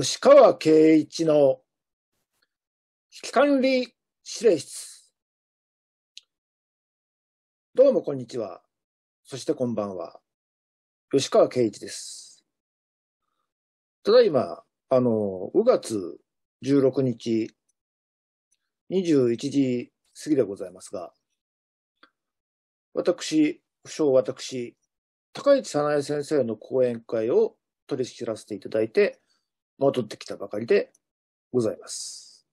吉川圭一の危機管理指令室。どうもこんにちは。そしてこんばんは。吉川圭一です。ただいま、あの、5月16日、21時過ぎでございますが、私、不詳私、高市早苗先生の講演会を取り仕切らせていただいて戻ってきたばかりでございます。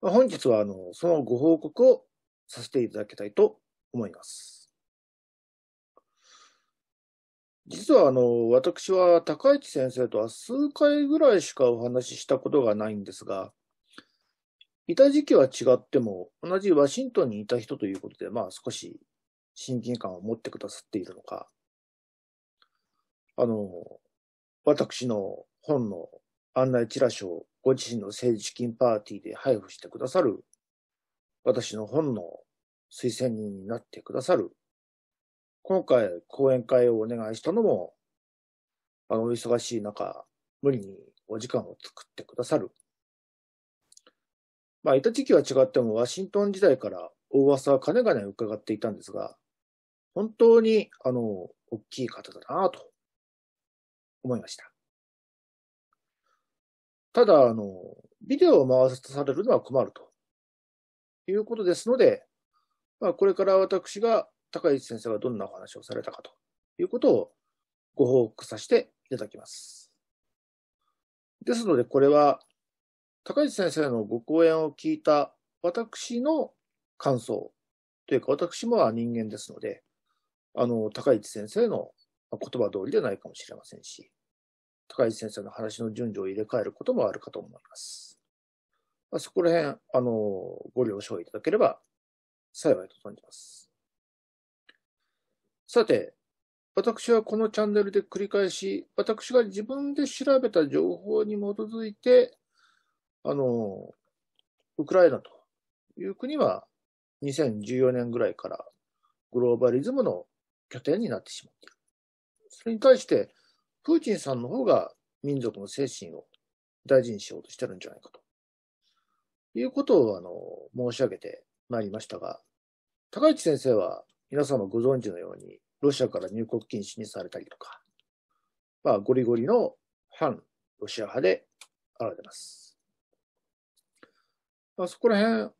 本日は、あの、そのご報告をさせていただきたいと思います。実は、あの、私は高市先生とは数回ぐらいしかお話ししたことがないんですが、いた時期は違っても、同じワシントンにいた人ということで、まあ少し親近感を持ってくださっているのか、あの、私の本の案内チラシをご自身の政治資金パーティーで配布してくださる、私の本の推薦人になってくださる、今回講演会をお願いしたのも、あの、お忙しい中、無理にお時間を作ってくださる。まあ、いた時期は違っても、ワシントン時代から大噂はかねがね伺っていたんですが、本当に、あの、大きい方だなと思いました。ただ、あの、ビデオを回されるのは困るということですので、まあ、これから私が高市先生がどんなお話をされたかということをご報告させていただきます。ですので、これは高市先生のご講演を聞いた私の感想というか、私も人間ですので、あの、高市先生の言葉通りではないかもしれませんし、高市先生の話の順序を入れ替えることもあるかと思います。まあ、そこら辺、あの、ご了承いただければ幸いと存じます。さて、私はこのチャンネルで繰り返し、私が自分で調べた情報に基づいて、あの、ウクライナという国は2014年ぐらいからグローバリズムの拠点になってしまっている。それに対して、プーチンさんの方が民族の精神を大事にしようとしてるんじゃないかと。いうことを、あの、申し上げてまいりましたが、高市先生は皆様ご存知のように、ロシアから入国禁止にされたりとか、まあ、ゴリゴリの反ロシア派であられます。まあ、そこら辺、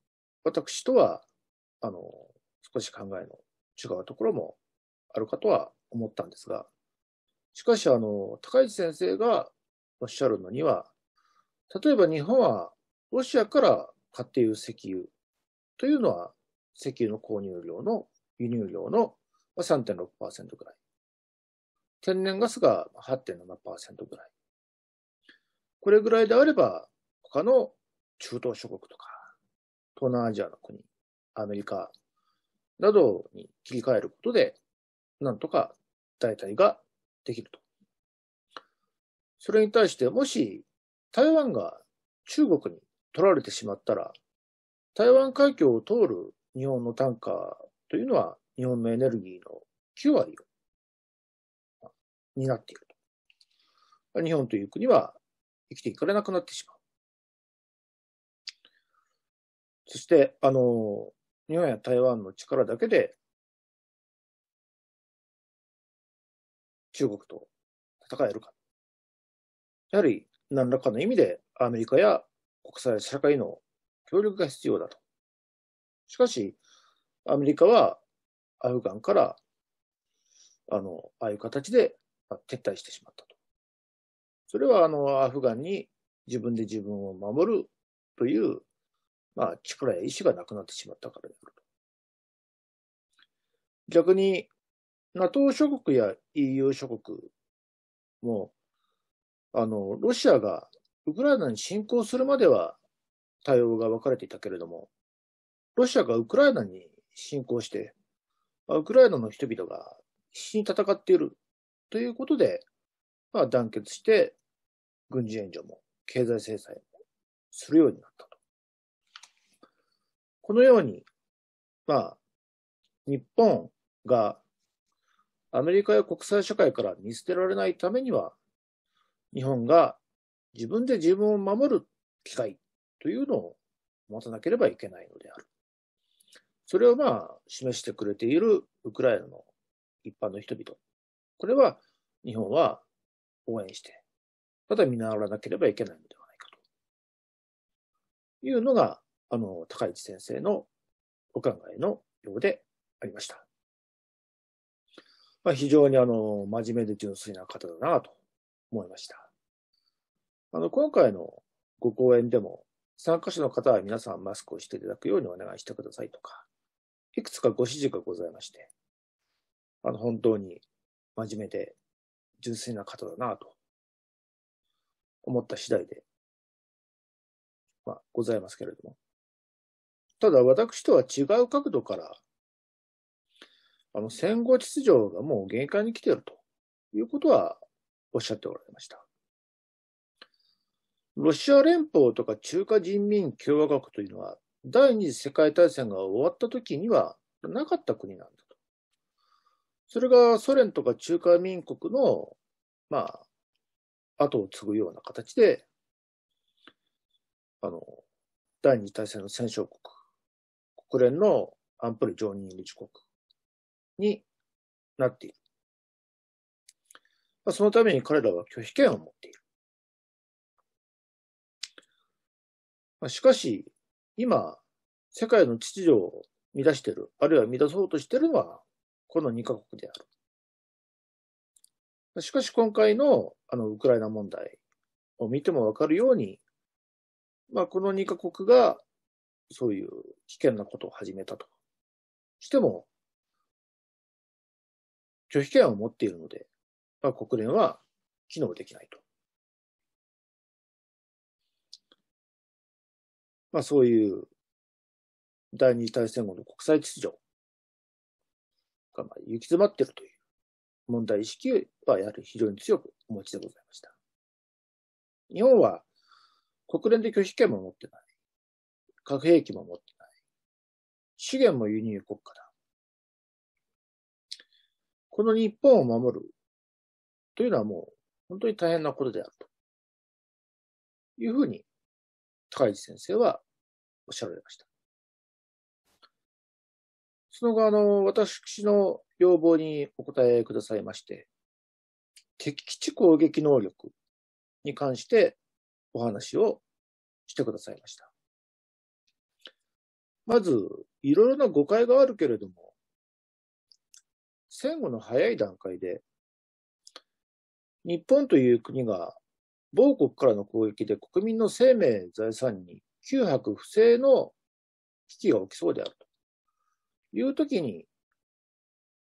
私とは、あの、少し考えの違うところもあるかとは思ったんですが、しかし、あの、高市先生がおっしゃるのには、例えば日本はロシアから買っている石油というのは、石油の購入量の輸入量の3.6%ぐらい。天然ガスが8.7%ぐらい。これぐらいであれば、他の中東諸国とか、東南アジアの国、アメリカなどに切り替えることで、なんとか代替ができると。それに対して、もし台湾が中国に取られてしまったら、台湾海峡を通る日本のタンカーというのは日本のエネルギーの9割をなっていると。日本という国は生きていかれなくなってしまう。そして、あの、日本や台湾の力だけで中国と戦えるか。やはり何らかの意味でアメリカや国際社会の協力が必要だと。しかし、アメリカはアフガンから、あの、ああいう形で撤退してしまったと。それは、あの、アフガンに自分で自分を守るという、まあ、力や意志がなくなってしまったからであると。逆に、NATO 諸国や EU 諸国も、あの、ロシアがウクライナに侵攻するまでは対応が分かれていたけれども、ロシアがウクライナに侵攻して、ウクライナの人々が必死に戦っているということで、まあ、団結して軍事援助も経済制裁もするようになったと。このように、まあ、日本がアメリカや国際社会から見捨てられないためには、日本が自分で自分を守る機会というのを持たなければいけないのである。それをまあ示してくれているウクライナの一般の人々。これは日本は応援して、ただ見習わなければいけないのではないかというのが、あの、高市先生のお考えのようでありました。まあ、非常にあの、真面目で純粋な方だなと思いました。あの、今回のご講演でも、参加者の方は皆さんマスクをしていただくようにお願いしてくださいとか、いくつかご指示がございまして、あの、本当に真面目で純粋な方だなと思った次第で、まあ、ございますけれども。ただ、私とは違う角度からあの戦後秩序がもう限界に来ているということはおっしゃっておられました。ロシア連邦とか中華人民共和国というのは、第二次世界大戦が終わった時にはなかった国なんだと。それがソ連とか中華民国の、まあ、後を継ぐような形で、あの、第二次大戦の戦勝国、国連の安保理常任理事国、になっている。そのために彼らは拒否権を持っている。しかし、今、世界の秩序を乱している、あるいは乱そうとしているのは、この2カ国である。しかし、今回のあのウクライナ問題を見てもわかるように、まあ、この2カ国がそういう危険なことを始めたとしても、拒否権を持っているので、まあ、国連は機能できないと。まあ、そういう第二次大戦後の国際秩序がまあ行き詰まっているという問題意識はやはり非常に強くお持ちでございました。日本は国連で拒否権も持ってない。核兵器も持ってない。資源も輸入国家だ。この日本を守るというのはもう本当に大変なことであるというふうに高市先生はおっしゃられました。その後、あの、私の要望にお答えくださいまして、敵基地攻撃能力に関してお話をしてくださいました。まず、いろいろな誤解があるけれども、戦後の早い段階で、日本という国が某国からの攻撃で国民の生命、財産に9白不正の危機が起きそうであるというときに、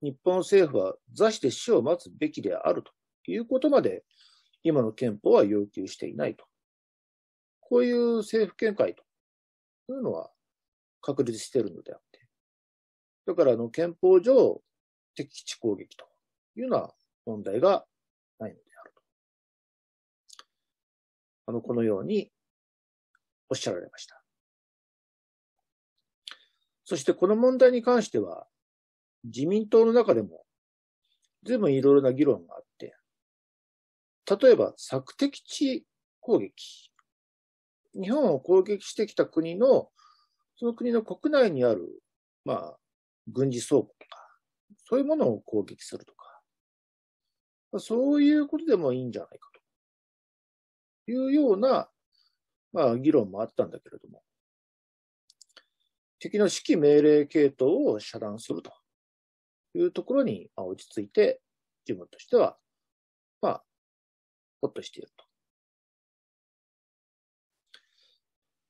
日本政府は座して死を待つべきであるということまで、今の憲法は要求していないと。こういう政府見解というのは確立しているのであって。だからあの憲法上、敵基地攻撃というような問題がないのであると。あの、このようにおっしゃられました。そしてこの問題に関しては、自民党の中でも、随分いろいろな議論があって、例えば、策敵地攻撃。日本を攻撃してきた国の、その国の国内にある、まあ、軍事倉庫とか、そういうものを攻撃するとか、そういうことでもいいんじゃないかというような、まあ、議論もあったんだけれども、敵の指揮命令系統を遮断するというところに落ち着いて、自分としては、まあ、ほっとしていると。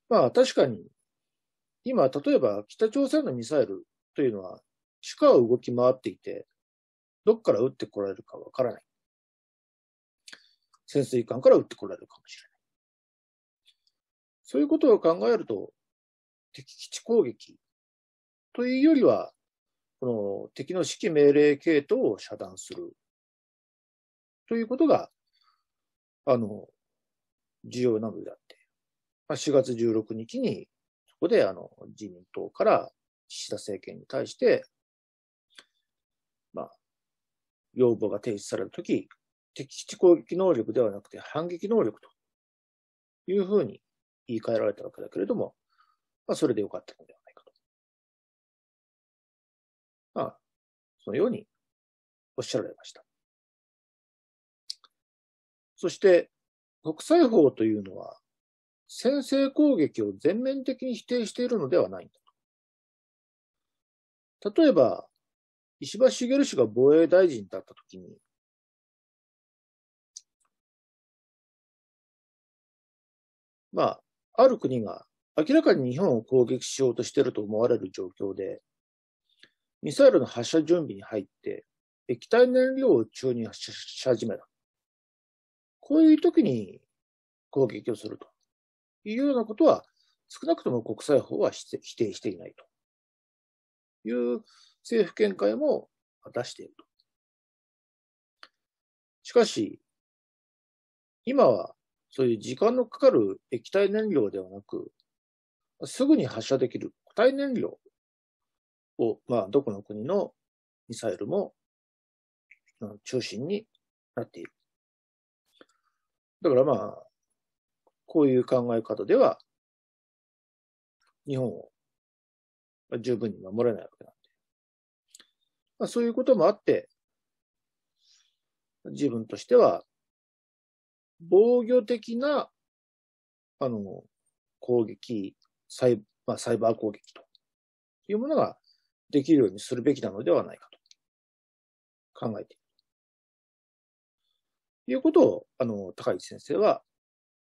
まあ確かに、今、例えば北朝鮮のミサイルというのは主下は動き回っていて、どっから撃ってこられるかわからない。潜水艦から撃ってこられるかもしれない。そういうことを考えると、敵基地攻撃というよりは、この敵の指揮命令系統を遮断するということが、あの、重要なのであって、まあ、4月16日に、そこであの、自民党から岸田政権に対して、要望が提出されるとき、敵基地攻撃能力ではなくて反撃能力というふうに言い換えられたわけだけれども、まあ、それでよかったのではないかと。まあ、そのようにおっしゃられました。そして、国際法というのは、先制攻撃を全面的に否定しているのではないんだと。例えば、石破茂氏が防衛大臣だったときに、まあ、ある国が明らかに日本を攻撃しようとしていると思われる状況で、ミサイルの発射準備に入って、液体燃料を注入し始めた。こういう時に攻撃をするというようなことは、少なくとも国際法は否定していないという政府見解も出していると。しかし、今はそういう時間のかかる液体燃料ではなく、すぐに発射できる固体燃料を、まあ、どこの国のミサイルも中心になっている。だからまあ、こういう考え方では、日本を十分に守れないわけなんまあ、そういうこともあって、自分としては、防御的な、あの、攻撃、サイ,、まあ、サイバー攻撃というものができるようにするべきなのではないかと考えている。ということを、あの、高市先生は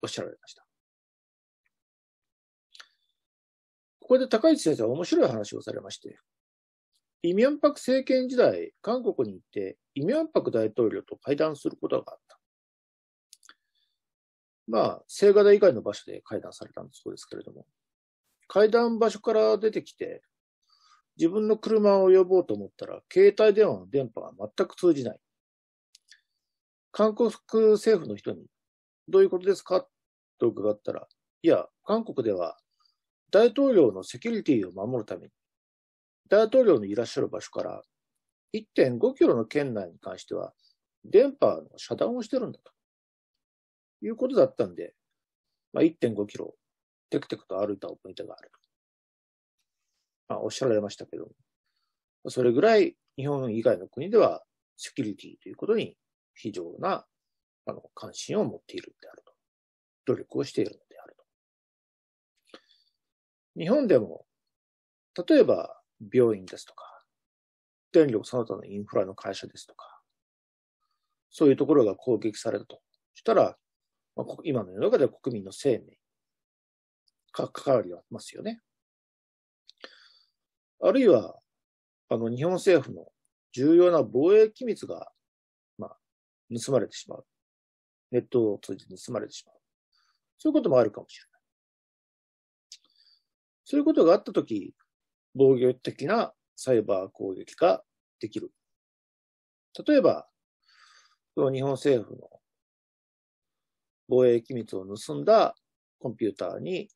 おっしゃられました。ここで高市先生は面白い話をされまして、イ・ミョンパク政権時代、韓国に行って、イ・ミョンパク大統領と会談することがあった。まあ、青瓦台以外の場所で会談されたんそうですけれども、会談場所から出てきて、自分の車を呼ぼうと思ったら、携帯電話の電波が全く通じない。韓国政府の人に、どういうことですかと伺ったら、いや、韓国では大統領のセキュリティを守るために、大統領のいらっしゃる場所から1.5キロの圏内に関しては、電波の遮断をしてるんだと。いうことだったんで、まあ、1.5キロ、テクテクと歩いた思い出があると。まあ、おっしゃられましたけどそれぐらい日本以外の国ではセキュリティということに非常なあの関心を持っているんであると。努力をしているのであると。日本でも、例えば、病院ですとか、電力その他のインフラの会社ですとか、そういうところが攻撃されたとしたら、まあ、今の世の中では国民の生命か関わりはありますよね。あるいは、あの、日本政府の重要な防衛機密が、まあ、盗まれてしまう。ネットを通じて盗まれてしまう。そういうこともあるかもしれない。そういうことがあったとき、防御的なサイバー攻撃ができる。例えば、日本政府の防衛機密を盗んだコンピューターに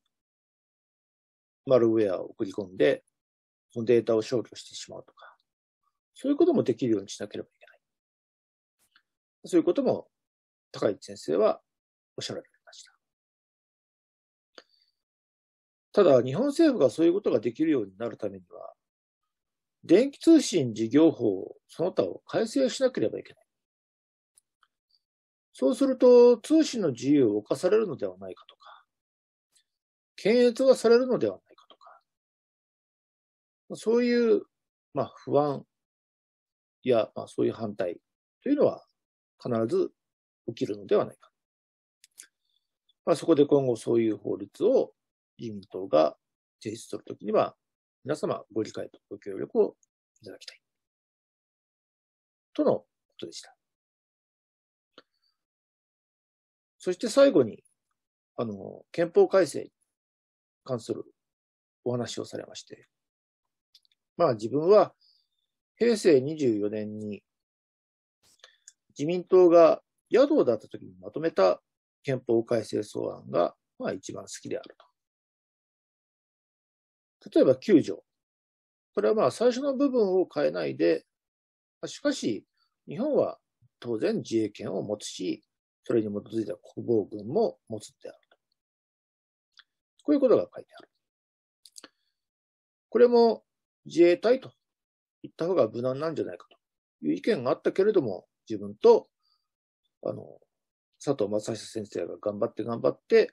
マルウェアを送り込んで、そのデータを消去してしまうとか、そういうこともできるようにしなければいけない。そういうことも高市先生はおっしゃられる。ただ、日本政府がそういうことができるようになるためには、電気通信事業法その他を改正しなければいけない。そうすると、通信の自由を侵されるのではないかとか、検閲がされるのではないかとか、そういう、まあ、不安や、まあ、そういう反対というのは必ず起きるのではないか。まあ、そこで今後そういう法律を自民等が提出するときには、皆様ご理解とご協力をいただきたい。とのことでした。そして最後に、あの、憲法改正に関するお話をされまして、まあ自分は平成24年に自民党が野党だった時にまとめた憲法改正草案が、まあ一番好きであると。例えば9条。これはまあ最初の部分を変えないで、しかし、日本は当然自衛権を持つし、それに基づいた国防軍も持つであると。こういうことが書いてある。これも自衛隊と言った方が無難なんじゃないかという意見があったけれども、自分と、あの、佐藤正久先生が頑張って頑張って、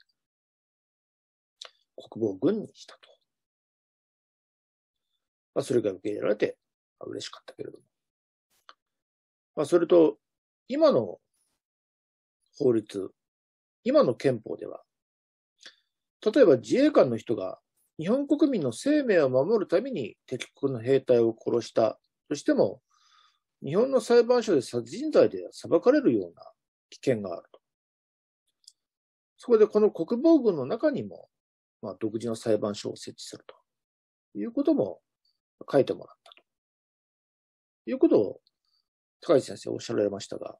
国防軍にしたと。まあ、それが受け入れられて嬉しかったけれども。まあ、それと、今の法律、今の憲法では、例えば自衛官の人が日本国民の生命を守るために敵国の兵隊を殺したとしても、日本の裁判所で殺人罪で裁かれるような危険があると。そこでこの国防軍の中にも、まあ、独自の裁判所を設置するということも書いてもらったということを高市先生おっしゃられましたが、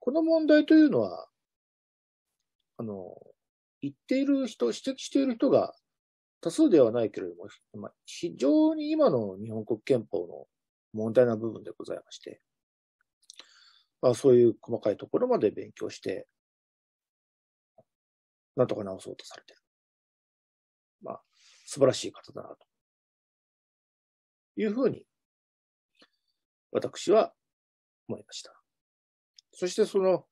この問題というのは、あの、言っている人、指摘している人が多数ではないけれども、まあ、非常に今の日本国憲法の問題な部分でございまして、まあ、そういう細かいところまで勉強して、なんとか直そうとされてる。まあ、素晴らしい方だなというふうに、私は思いました。そしてその、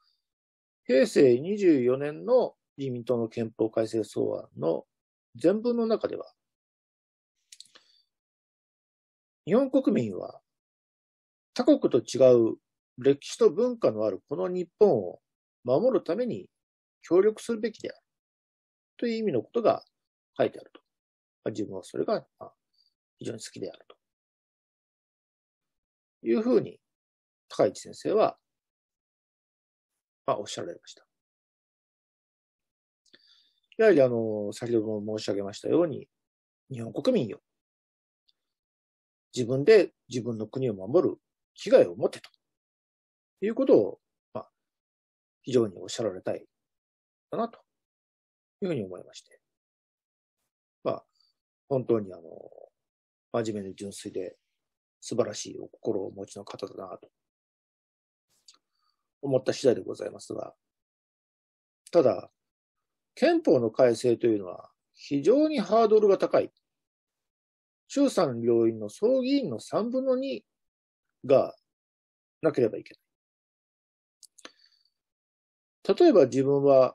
平成24年の自民党の憲法改正草案の全文の中では、日本国民は他国と違う歴史と文化のあるこの日本を守るために協力するべきであるという意味のことが書いてあると。自分はそれが非常に好きであるというふうに、高市先生は、まあ、おっしゃられました。やはり、あの、先ほども申し上げましたように、日本国民よ。自分で自分の国を守る危害を持てと。いうことを、まあ、非常におっしゃられたいかなというふうに思いまして。まあ、本当にあの、真面目で純粋で、素晴らしいお心をお持ちの方だなと思った次第でございますが、ただ、憲法の改正というのは非常にハードルが高い。衆参両院の総議員の3分の2がなければいけない。例えば自分は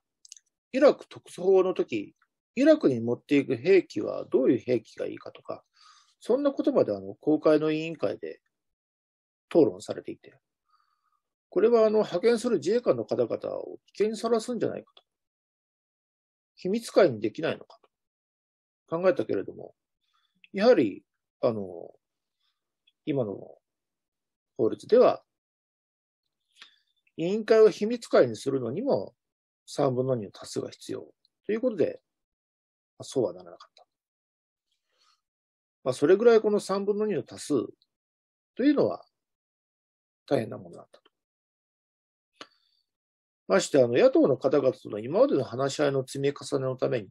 イラク特措法の時、イラクに持っていく兵器はどういう兵器がいいかとか、そんなことまであの、公開の委員会で討論されていて、これはあの、派遣する自衛官の方々を危険にさらすんじゃないかと。秘密会にできないのかと考えたけれども、やはり、あの、今の法律では、委員会を秘密会にするのにも3分の2の多数が必要ということで、そうはならなかった。まあ、それぐらいこの3分の2の多数というのは大変なものだったと。まして、あの、野党の方々との今までの話し合いの積み重ねのために、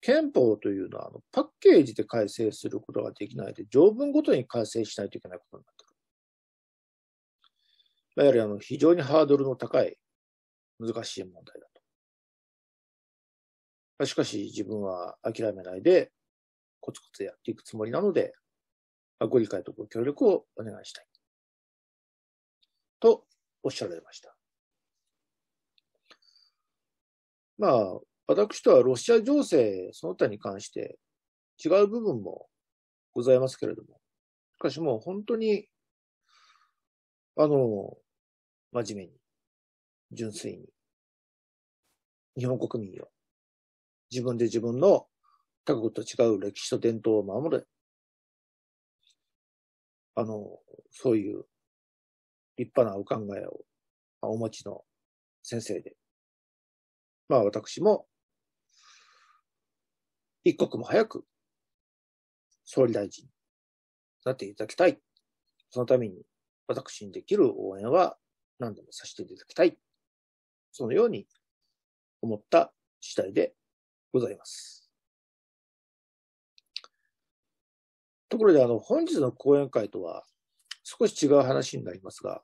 憲法というのはあのパッケージで改正することができないで、条文ごとに改正しないといけないことになってくる。やはりあの非常にハードルの高い、難しい問題だと。しかし自分は諦めないで、コツコツやっていくつもりなので、ご理解とご協力をお願いしたい。とおっしゃられました。まあ、私とはロシア情勢その他に関して違う部分もございますけれども、しかしもう本当に、あの、真面目に、純粋に、日本国民を自分で自分の他国と違う歴史と伝統を守れ。あの、そういう立派なお考えをお持ちの先生で。まあ私も、一刻も早く総理大臣になっていただきたい。そのために私にできる応援は何でもさせていただきたい。そのように思った次第でございます。ところで、あの、本日の講演会とは少し違う話になりますが、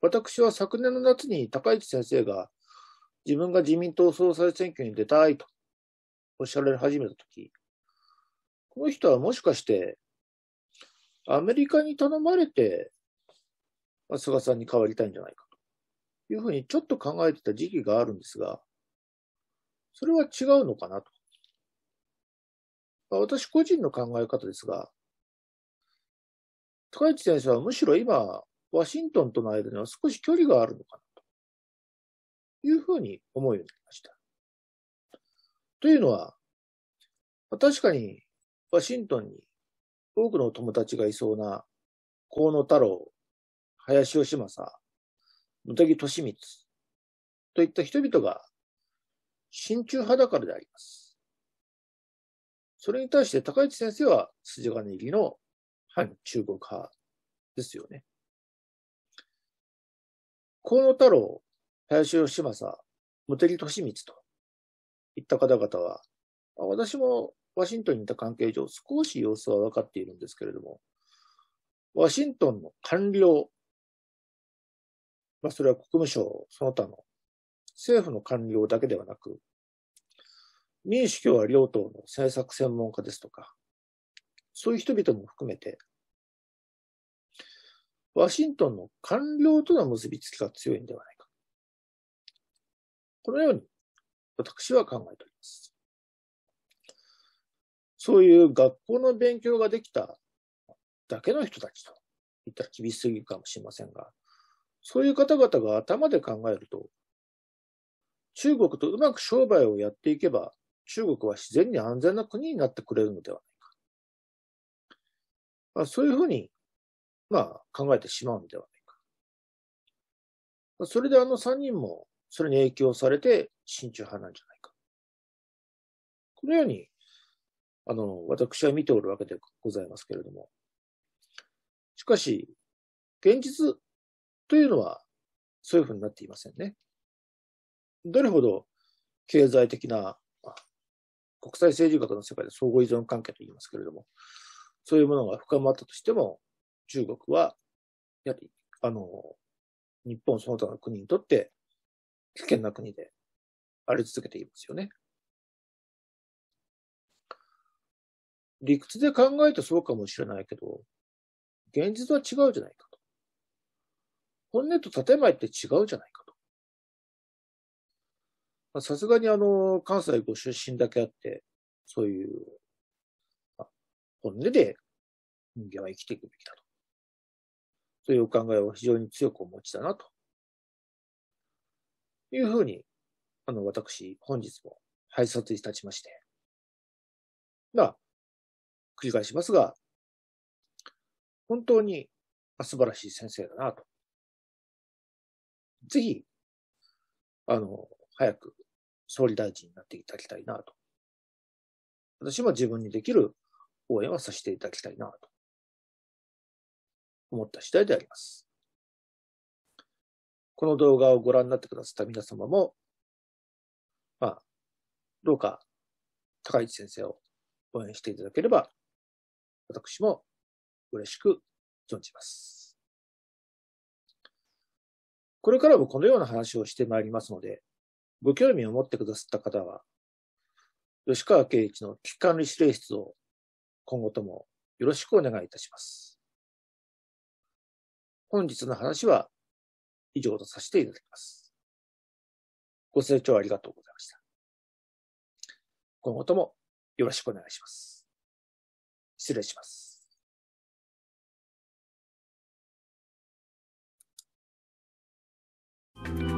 私は昨年の夏に高市先生が自分が自民党総裁選挙に出たいとおっしゃられ始めたとき、この人はもしかして、アメリカに頼まれて、菅さんに変わりたいんじゃないかというふうにちょっと考えてた時期があるんですが、それは違うのかなと。私個人の考え方ですが、高市先生はむしろ今、ワシントンとの間には少し距離があるのかなというふうに思うようになりました。というのは、確かにワシントンに多くの友達がいそうな河野太郎、林芳正、茂木敏光といった人々が親中派だからであります。それに対して高市先生は筋金入りの反中国派ですよね。河野太郎、林義政、茂木敏光といった方々は、私もワシントンにいた関係上少し様子は分かっているんですけれども、ワシントンの官僚、まあ、それは国務省その他の政府の官僚だけではなく、民主共和両党の政策専門家ですとか、そういう人々も含めて、ワシントンの官僚との結びつきが強いんではないか。このように私は考えております。そういう学校の勉強ができただけの人たちと言ったら厳しすぎるかもしれませんが、そういう方々が頭で考えると、中国とうまく商売をやっていけば、中国は自然に安全な国になってくれるのではないか。まあ、そういうふうにまあ、考えてしまうのではないか。それであの三人もそれに影響されて親中派なんじゃないか。このように、あの、私は見ておるわけでございますけれども。しかし、現実というのはそういうふうになっていませんね。どれほど経済的な、国際政治学の世界で相互依存関係と言いますけれども、そういうものが深まったとしても、中国は、やはり、あの、日本その他の国にとって危険な国であり続けていますよね。理屈で考えるとそうかもしれないけど、現実は違うじゃないかと。本音と建前って違うじゃないかと。さすがにあの、関西ご出身だけあって、そういう、本音で人間は生きていくべきだと。というお考えを非常に強くお持ちだな、というふうに、あの、私、本日も拝察いたしまして。ま繰り返しますが、本当に素晴らしい先生だな、と。ぜひ、あの、早く総理大臣になっていただきたいな、と。私も自分にできる応援はさせていただきたいな、と思った次第であります。この動画をご覧になってくださった皆様も、まあ、どうか高市先生を応援していただければ、私も嬉しく存じます。これからもこのような話をしてまいりますので、ご興味を持ってくださった方は、吉川圭一の危機管理指令室を今後ともよろしくお願いいたします。本日の話は以上とさせていただきます。ご清聴ありがとうございました。今後ともよろしくお願いします。失礼します。thank you